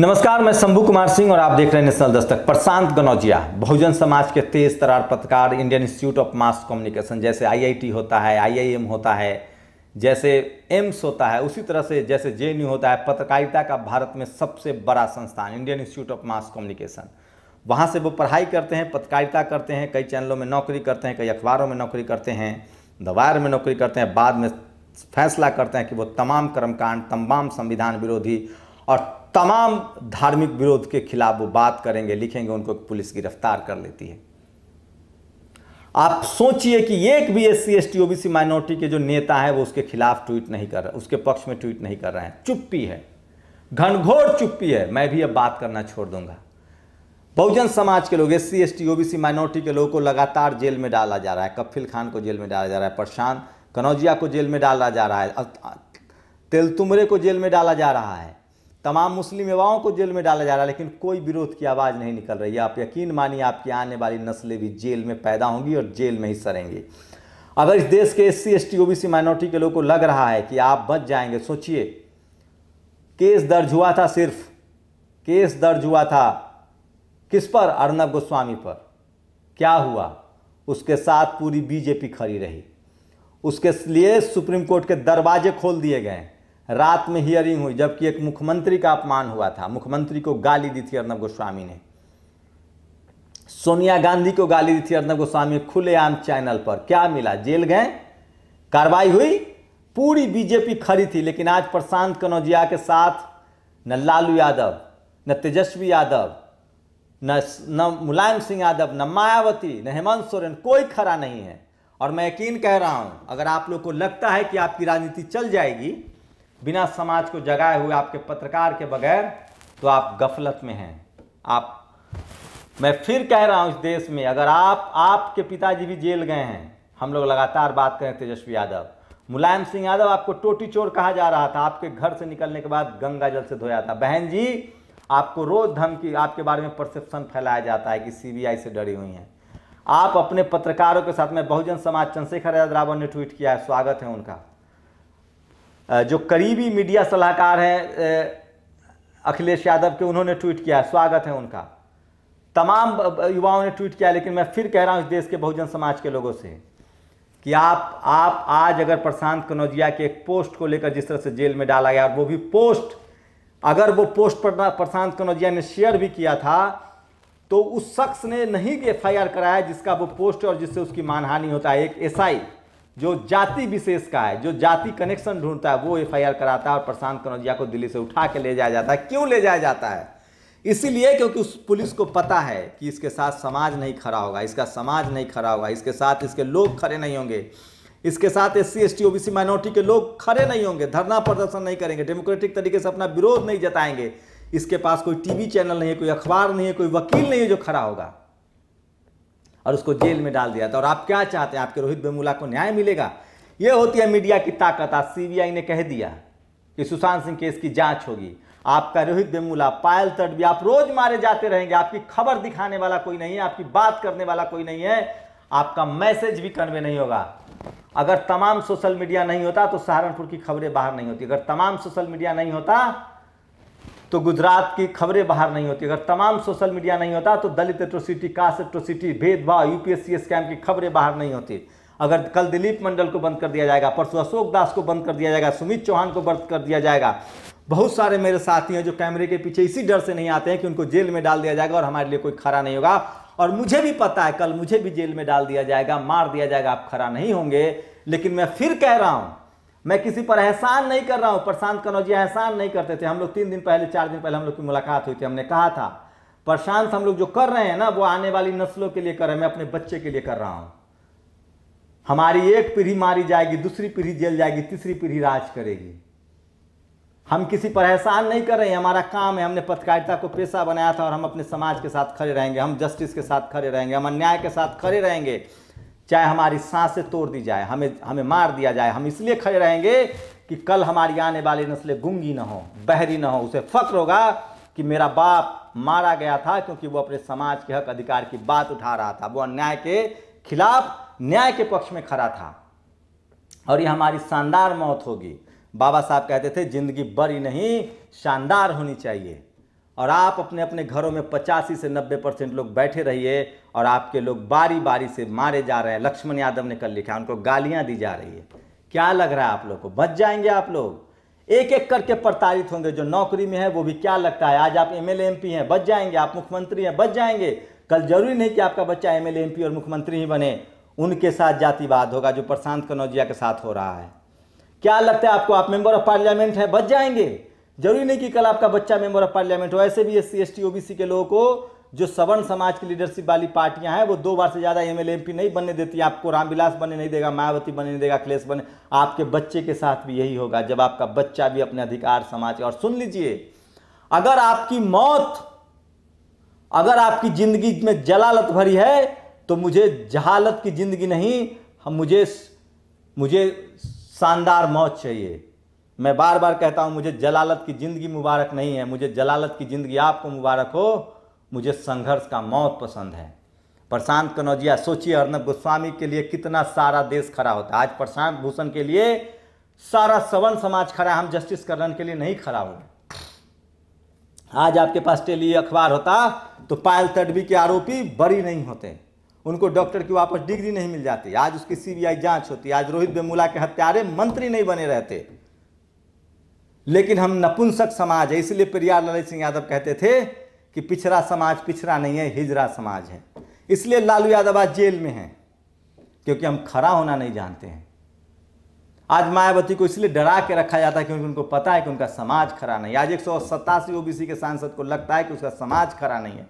नमस्कार मैं शंभू कुमार सिंह और आप देख रहे हैं नेशनल दस्तक प्रशांत गनौजिया बहुजन समाज के तेज तरार पत्रकार Indian Institute of Mass Communication जैसे आईआईटी होता है आईआईएम होता है जैसे एम्स होता है उसी तरह से जैसे जे होता है पत्रकारिता का भारत में सबसे बड़ा संस्थान Indian Institute of Mass Communication वहाँ से वो पढ़ाई करते हैं पत्रकारिता करते हैं कई चैनलों में नौकरी करते हैं कई अखबारों में नौकरी करते हैं दवार में नौकरी करते हैं बाद में फैसला करते हैं कि वो तमाम कर्मकांड तमाम संविधान विरोधी और तमाम धार्मिक विरोध के खिलाफ वो बात करेंगे लिखेंगे उनको पुलिस गिरफ्तार कर लेती है आप सोचिए कि एक भी S C S T OBC minority के जो नेता है वो उसके खिलाफ ट्वीट नहीं कर रहे उसके पक्ष में ट्वीट नहीं कर रहे हैं चुप्पी है घनघोर चुप्पी है मैं भी अब बात करना छोड़ दूंगा बहुजन समाज के लोग S C S T OBC minority के लोगों को लगातार जेल में डाला जा रहा है कफिल खान को जेल में डाला जा रहा है प्रशांत कनौजिया को जेल में डाला जा रहा है तेलतुमरे को जेल में डाला जा रहा है तमाम मुस्लिम युवाओं को जेल में डाला जा रहा है लेकिन कोई विरोध की आवाज़ नहीं निकल रही है आप यकीन मानिए आपकी आने वाली नस्लें भी जेल में पैदा होंगी और जेल में ही सरेंगे अगर इस देश के S C S T OBC minority के लोगों को लग रहा है कि आप बच जाएंगे सोचिए केस दर्ज हुआ था सिर्फ केस दर्ज हुआ था किस पर अर्नब गोस्वामी पर क्या हुआ उसके साथ पूरी बीजेपी खड़ी रही उसके लिए सुप्रीम कोर्ट के दरवाजे खोल दिए गए हैं रात में हियरिंग हुई जबकि एक मुख्यमंत्री का अपमान हुआ था मुख्यमंत्री को गाली दी थी अर्नब गोस्वामी ने सोनिया गांधी को गाली दी थी अर्नब गोस्वामी खुलेआम चैनल पर क्या मिला जेल गए कार्रवाई हुई पूरी बीजेपी खड़ी थी लेकिन आज प्रशांत कनौजिया के साथ न लालू यादव न तेजस्वी यादव न न मुलायम सिंह यादव न मायावती न हेमंत सोरेन कोई खड़ा नहीं है और मैं यकीन कह रहा हूं अगर आप लोग को लगता है कि आपकी राजनीति चल जाएगी बिना समाज को जगाए हुए आपके पत्रकार के बगैर तो आप गफलत में हैं आप मैं फिर कह रहा हूं इस देश में अगर आप आपके पिताजी भी जेल गए हैं हम लोग लगातार बात करें तेजस्वी यादव मुलायम सिंह यादव आपको टोटी चोर कहा जा रहा था आपके घर से निकलने के बाद गंगा जल से धोया था बहन जी आपको रोज धमकी आपके बारे में परसेप्शन फैलाया जाता है कि सीबीआई से डरी हुई हैं आप अपने पत्रकारों के साथ में बहुजन समाज चंद्रशेखर यादव रावण ने ट्वीट किया है स्वागत है उनका जो करीबी मीडिया सलाहकार हैं अखिलेश यादव के उन्होंने ट्वीट किया स्वागत है उनका तमाम युवाओं ने ट्वीट किया लेकिन मैं फिर कह रहा हूँ इस देश के बहुजन समाज के लोगों से कि आप आप आज अगर प्रशांत कनौजिया के एक पोस्ट को लेकर जिस तरह से जेल में डाला गया और वो भी पोस्ट अगर वो पोस्ट पर प्रशांत कनौजिया ने शेयर भी किया था तो उस शख्स ने नहीं एफ कराया जिसका वो पोस्ट और जिससे उसकी मानहानि होता है एक एसआई जो जाति विशेष का है जो जाति कनेक्शन ढूंढता है वो एफ कराता है और प्रशांत कनौजिया को दिल्ली से उठा के ले जाया जाता है क्यों ले जाया जाता है इसीलिए क्योंकि उस पुलिस को पता है कि इसके साथ समाज नहीं खड़ा होगा इसका समाज नहीं खड़ा होगा इसके साथ इसके लोग खड़े नहीं होंगे इसके साथ S C S T OBC minority के लोग खड़े नहीं होंगे धरना प्रदर्शन नहीं करेंगे डेमोक्रेटिक तरीके से अपना विरोध नहीं जताएंगे इसके पास कोई टीवी चैनल नहीं है कोई अखबार नहीं है कोई वकील नहीं है जो खड़ा होगा और उसको जेल में डाल दिया था और आप क्या चाहते हैं आपके रोहित बेमूला को न्याय मिलेगा ये होती है मीडिया की ताकत आज सीबीआई ने कह दिया कि सुशांत सिंह केस की जांच होगी आपका रोहित बेमूला पायल तट भी आप रोज मारे जाते रहेंगे आपकी खबर दिखाने वाला कोई नहीं है आपकी बात करने वाला कोई नहीं है आपका मैसेज भी कन्वे नहीं होगा अगर तमाम सोशल मीडिया नहीं होता तो सहारनपुर की खबरें बाहर नहीं होती अगर तमाम सोशल मीडिया नहीं होता तो गुजरात की खबरें बाहर नहीं होती अगर तमाम सोशल मीडिया नहीं होता तो दलित एट्रोसिटी कास्ट एट्रोसिटी भेदभाव यूपीएससी स्कैम की खबरें बाहर नहीं होती अगर कल दिलीप मंडल को बंद कर दिया जाएगा परसों अशोक दास को बंद कर दिया जाएगा सुमित चौहान को बंद कर दिया जाएगा बहुत सारे मेरे साथी हैं जो कैमरे के पीछे इसी डर से नहीं आते हैं कि उनको जेल में डाल दिया जाएगा और हमारे लिए कोई खड़ा नहीं होगा और मुझे भी पता है कल मुझे भी जेल में डाल दिया जाएगा मार दिया जाएगा आप खड़ा नहीं होंगे लेकिन मैं फिर कह रहा हूं मैं किसी पर एहसान नहीं कर रहा हूँ प्रशांत जी एहसान नहीं करते थे हम लोग तीन दिन पहले चार दिन पहले हम लोग की मुलाकात हुई थी हमने कहा था प्रशांत हम लोग जो कर रहे हैं ना वो आने वाली नस्लों के लिए कर रहे हैं मैं अपने बच्चे के लिए कर रहा हूँ हमारी एक पीढ़ी मारी जाएगी दूसरी पीढ़ी जेल जाएगी तीसरी पीढ़ी राज करेगी हम किसी पर एहसान नहीं कर रहे हैं हमारा काम है हमने पत्रकारिता को पेशा बनाया था और हम अपने समाज के साथ खड़े रहेंगे हम जस्टिस के साथ खड़े रहेंगे हम अन्याय के साथ खड़े रहेंगे चाहे हमारी सांसें तोड़ दी जाए हमें हमें मार दिया जाए हम इसलिए खड़े रहेंगे कि कल हमारी आने वाली नस्लें गुंगी ना हो बहरी ना हो उसे फख्र होगा कि मेरा बाप मारा गया था क्योंकि वो अपने समाज के हक अधिकार की बात उठा रहा था वो अन्याय के खिलाफ न्याय के पक्ष में खड़ा था और ये हमारी शानदार मौत होगी बाबा साहब कहते थे जिंदगी बड़ी नहीं शानदार होनी चाहिए और आप अपने अपने घरों में पचासी से नब्बे परसेंट लोग बैठे रहिए और आपके लोग बारी बारी से मारे जा रहे हैं लक्ष्मण यादव ने कल लिखा उनको गालियां दी जा रही है क्या लग रहा है आप लोग को बच जाएंगे आप लोग एक एक करके प्रताड़ित होंगे जो नौकरी में है वो भी क्या लगता है आज आप एम एल हैं बच जाएंगे आप मुख्यमंत्री हैं बच जाएंगे कल जरूरी नहीं कि आपका बच्चा एम एल और मुख्यमंत्री ही बने उनके साथ जातिवाद होगा जो प्रशांत कनौजिया के साथ हो रहा है क्या लगता है आपको आप मेंबर ऑफ पार्लियामेंट हैं बच जाएंगे जरूरी नहीं कि कल आपका बच्चा मेंबर ऑफ पार्लियामेंट हो ऐसे भी एस सी ओबीसी के लोगों को जो सवर्ण समाज की लीडरशिप वाली पार्टियां हैं वो दो बार से ज़्यादा एम एल नहीं बनने देती आपको रामविलास बनने नहीं देगा मायावती बनने नहीं देगा अखिलेश बने आपके बच्चे के साथ भी यही होगा जब आपका बच्चा भी अपने अधिकार समाज और सुन लीजिए अगर आपकी मौत अगर आपकी जिंदगी में जलालत भरी है तो मुझे जहालत की जिंदगी नहीं हम मुझे मुझे शानदार मौत चाहिए मैं बार बार कहता हूँ मुझे जलालत की ज़िंदगी मुबारक नहीं है मुझे जलालत की ज़िंदगी आपको मुबारक हो मुझे संघर्ष का मौत पसंद है प्रशांत कनौजिया सोचिए अर्नब गोस्वामी के लिए कितना सारा देश खड़ा होता है आज प्रशांत भूषण के लिए सारा सवन समाज खड़ा हम जस्टिस करण के लिए नहीं खड़ा हो आज आपके पास टेली अखबार होता तो पायल तडवी के आरोपी बरी नहीं होते उनको डॉक्टर की वापस डिग्री नहीं मिल जाती आज उसकी सीबीआई जांच होती आज रोहित बेमूला के हत्यारे मंत्री नहीं बने रहते लेकिन हम नपुंसक समाज है इसलिए प्रिया ललित सिंह यादव कहते थे कि पिछड़ा समाज पिछड़ा नहीं है हिजरा समाज है इसलिए लालू यादव आज जेल में हैं क्योंकि हम खड़ा होना नहीं जानते हैं आज मायावती को इसलिए डरा के रखा जाता है क्योंकि उनको पता है कि उनका समाज खड़ा नहीं आज एक सौ सत्तासी ओबीसी के सांसद को लगता है कि उसका समाज खड़ा नहीं है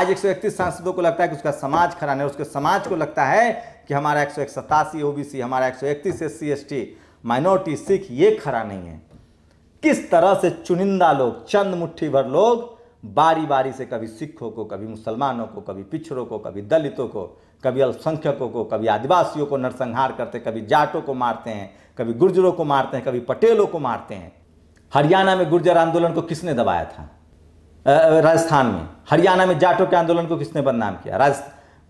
आज एक सौ इकतीस सांसदों को लगता है कि उसका समाज खड़ा नहीं है उसके समाज को लगता है कि हमारा एक सौ ओबीसी हमारा एक सौ इकतीस S C S T minority Sikh ये खड़ा नहीं है किस तरह से चुनिंदा लोग चंद मुट्ठी भर लोग बारी बारी से कभी सिखों को कभी मुसलमानों को कभी पिछड़ों को कभी दलितों को कभी अल्पसंख्यकों को कभी आदिवासियों को नरसंहार करते कभी जाटों को मारते हैं कभी गुर्जरों को मारते हैं कभी पटेलों को मारते हैं हरियाणा में गुर्जर आंदोलन को किसने दबाया था राजस्थान में हरियाणा में जाटों के आंदोलन को किसने बदनाम किया राज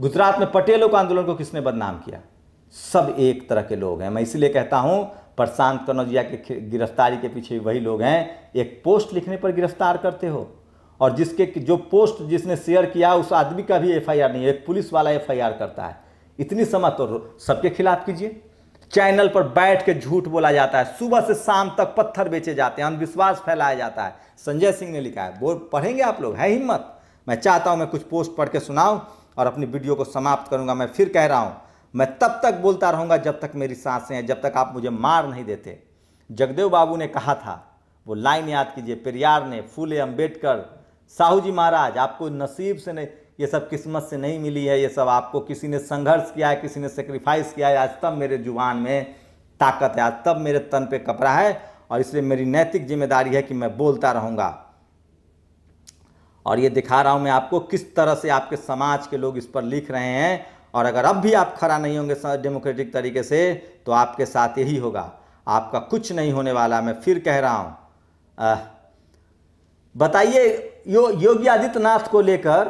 गुजरात में पटेलों के आंदोलन को किसने बदनाम किया सब एक तरह के लोग हैं मैं इसलिए कहता हूं प्रशांत कनौजिया के गिरफ्तारी के पीछे वही लोग हैं एक पोस्ट लिखने पर गिरफ्तार करते हो और जिसके जो पोस्ट जिसने शेयर किया उस आदमी का भी एफआईआर नहीं है एक पुलिस वाला एफआईआर करता है इतनी समा तो सबके खिलाफ कीजिए चैनल पर बैठ के झूठ बोला जाता है सुबह से शाम तक पत्थर बेचे जाते हैं अंधविश्वास फैलाया जाता है संजय सिंह ने लिखा है वो पढ़ेंगे आप लोग है हिम्मत मैं चाहता हूँ मैं कुछ पोस्ट पढ़ के सुनाऊँ और अपनी वीडियो को समाप्त करूँगा मैं फिर कह रहा हूँ मैं तब तक बोलता रहूँगा जब तक मेरी सांसें हैं जब तक आप मुझे मार नहीं देते जगदेव बाबू ने कहा था वो लाइन याद कीजिए पेरियार ने फूले अम्बेडकर साहू जी महाराज आपको नसीब से नहीं ये सब किस्मत से नहीं मिली है ये सब आपको किसी ने संघर्ष किया है किसी ने सेक्रीफाइस किया है आज तब मेरे जुबान में ताकत है आज तब मेरे तन पे कपड़ा है और इसलिए मेरी नैतिक जिम्मेदारी है कि मैं बोलता रहूँगा और ये दिखा रहा हूँ मैं आपको किस तरह से आपके समाज के लोग इस पर लिख रहे हैं और अगर अब भी आप खड़ा नहीं होंगे डेमोक्रेटिक तरीके से तो आपके साथ यही होगा आपका कुछ नहीं होने वाला मैं फिर कह रहा हूँ बताइए यो योगी आदित्यनाथ को लेकर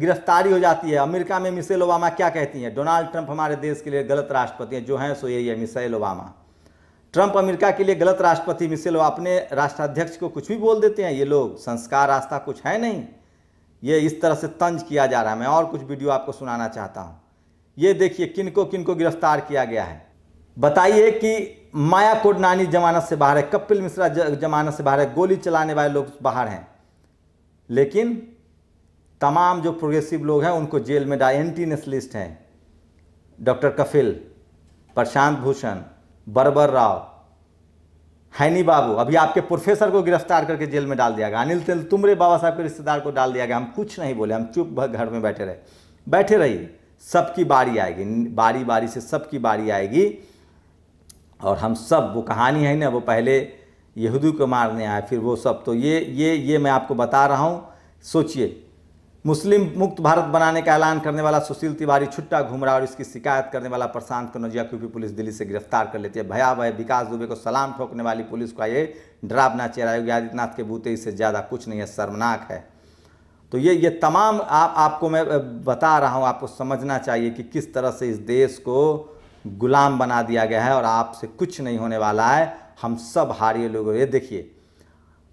गिरफ्तारी हो जाती है अमेरिका में मिसेल ओबामा क्या कहती हैं डोनाल्ड ट्रंप हमारे देश के लिए गलत राष्ट्रपति हैं जो हैं सो यही है मिसेल ओबामा ट्रंप अमेरिका के लिए गलत राष्ट्रपति मिसेल अपने राष्ट्राध्यक्ष को कुछ भी बोल देते हैं ये लोग संस्कार रास्ता कुछ है नहीं ये इस तरह से तंज किया जा रहा है मैं और कुछ वीडियो आपको सुनाना चाहता हूँ ये देखिए किन को किन को गिरफ्तार किया गया है बताइए कि माया नानी जमानत से बाहर है कपिल मिश्रा जमानत से बाहर है गोली चलाने वाले लोग बाहर हैं लेकिन तमाम जो प्रोग्रेसिव लोग हैं उनको जेल में डाए एंटी नेशनलिस्ट हैं डॉक्टर कफिल प्रशांत भूषण बरबर राव हैनी बाबू अभी आपके प्रोफेसर को गिरफ्तार करके जेल में डाल दिया गया अनिल तेल तुमरे बाबा साहब के रिश्तेदार को डाल दिया गया हम कुछ नहीं बोले हम चुप घर में बैठे रहे बैठे रहिए सबकी बारी आएगी बारी बारी से सबकी बारी आएगी और हम सब वो कहानी है ना वो पहले यहूदी को मारने आए फिर वो सब तो ये ये ये मैं आपको बता रहा हूँ सोचिए मुस्लिम मुक्त भारत बनाने का ऐलान करने वाला सुशील तिवारी छुट्टा घूम रहा और इसकी शिकायत करने वाला प्रशांत कनौजिया क्योंकि पुलिस दिल्ली से गिरफ्तार कर लेती है भया भय विकास दुबे को सलाम ठोकने वाली पुलिस का ये डरावना चेहरा योगी आदित्यनाथ के बूते इससे ज़्यादा कुछ नहीं है शर्मनाक है तो ये ये तमाम आप आपको मैं बता रहा हूँ आपको समझना चाहिए कि किस तरह से इस देश को गुलाम बना दिया गया है और आपसे कुछ नहीं होने वाला है हम सब हारिए लोग ये देखिए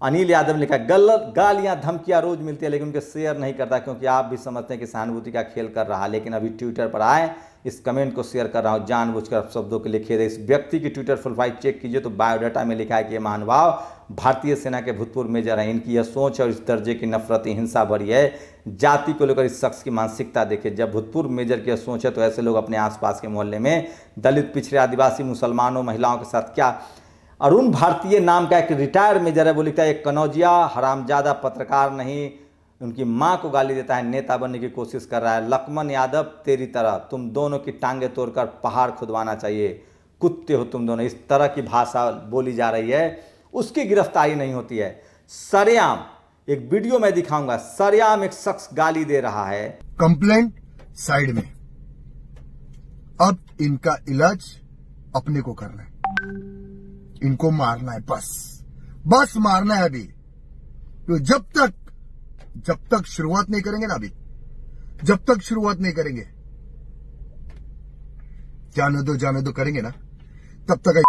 अनिल यादव ने कहा गलत गालियाँ धमकियाँ रोज मिलती है लेकिन उनके शेयर नहीं करता क्योंकि आप भी समझते हैं कि सहानुभूति का खेल कर रहा लेकिन अभी ट्विटर पर आए इस कमेंट को शेयर कर रहा हूँ जानबूझकर आप शब्दों के लिखिए इस व्यक्ति की ट्विटर फुलफाइल चेक कीजिए तो बायोडाटा में लिखा है कि ये महानुभाव भारतीय सेना के भूतपूर्व मेजर हैं इनकी यह सोच और इस दर्जे की नफरत हिंसा भरी है जाति को लेकर इस शख्स की मानसिकता देखे जब भूतपूर्व मेजर की यह सोच है तो ऐसे लोग अपने आसपास के मोहल्ले में दलित पिछड़े आदिवासी मुसलमानों महिलाओं के साथ क्या अरुण भारतीय नाम का एक रिटायर्ड मेजर है वो लिखता है एक कनौजिया हरामजादा पत्रकार नहीं उनकी माँ को गाली देता है नेता बनने की कोशिश कर रहा है लक्ष्मण यादव तेरी तरह तुम दोनों की टांगे तोड़कर पहाड़ खुदवाना चाहिए कुत्ते हो तुम दोनों इस तरह की भाषा बोली जा रही है उसकी गिरफ्तारी नहीं होती है सरेआम एक वीडियो में दिखाऊंगा सरेआम एक शख्स गाली दे रहा है कंप्लेन साइड में अब इनका इलाज अपने को करना है इनको मारना है बस बस मारना है अभी तो जब तक जब तक शुरुआत नहीं करेंगे ना अभी जब तक शुरुआत नहीं करेंगे जाने दो जाने दो करेंगे ना तब तक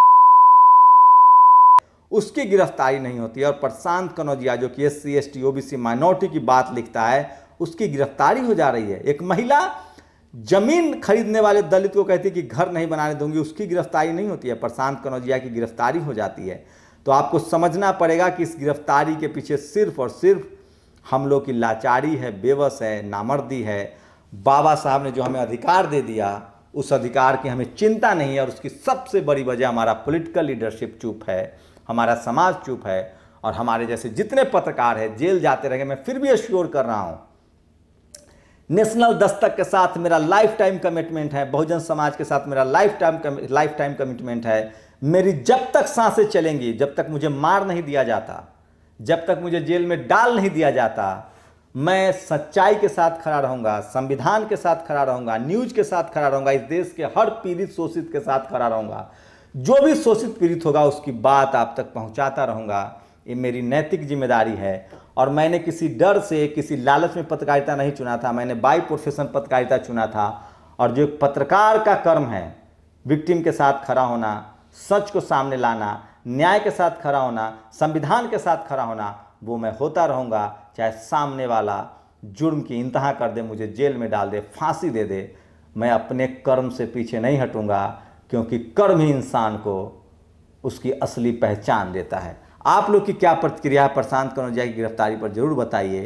उसकी गिरफ्तारी नहीं होती और प्रशांत कनौजिया जो कि S C S T OBC minority की बात लिखता है उसकी गिरफ्तारी हो जा रही है एक महिला जमीन खरीदने वाले दलित को कहती कि घर नहीं बनाने दूंगी उसकी गिरफ्तारी नहीं होती है प्रशांत कनौजिया की गिरफ्तारी हो जाती है तो आपको समझना पड़ेगा कि इस गिरफ्तारी के पीछे सिर्फ और सिर्फ हम लोग की लाचारी है बेबस है नामर्दी है बाबा साहब ने जो हमें अधिकार दे दिया उस अधिकार की हमें चिंता नहीं है और उसकी सबसे बड़ी वजह हमारा पॉलिटिकल लीडरशिप चुप है हमारा समाज चुप है और हमारे जैसे जितने पत्रकार हैं जेल जाते रहेंगे मैं फिर भी एश्योर कर रहा हूँ नेशनल दस्तक के साथ मेरा लाइफ टाइम कमिटमेंट है बहुजन समाज के साथ मेरा lifetime lifetime commitment है मेरी जब तक सांसें चलेंगी जब तक मुझे मार नहीं दिया जाता जब तक मुझे जेल में डाल नहीं दिया जाता मैं सच्चाई के साथ खड़ा रहूंगा संविधान के साथ खड़ा रहूंगा न्यूज के साथ खड़ा रहूंगा इस देश के हर पीड़ित शोषित के साथ खड़ा रहूंगा जो भी शोषित पीड़ित होगा उसकी बात आप तक पहुंचाता रहूंगा ये मेरी नैतिक जिम्मेदारी है और मैंने किसी डर से किसी लालच में पत्रकारिता नहीं चुना था मैंने बाई प्रोफेशन पत्रकारिता चुना था और जो पत्रकार का कर्म है विक्टिम के साथ खड़ा होना सच को सामने लाना न्याय के साथ खड़ा होना संविधान के साथ खड़ा होना वो मैं होता रहूँगा चाहे सामने वाला जुर्म की इंतहा कर दे मुझे जेल में डाल दे फांसी दे दे मैं अपने कर्म से पीछे नहीं हटूँगा क्योंकि कर्म ही इंसान को उसकी असली पहचान देता है आप लोग की क्या प्रतिक्रिया है प्रशांत कनौजिया की गिरफ्तारी पर जरूर बताइए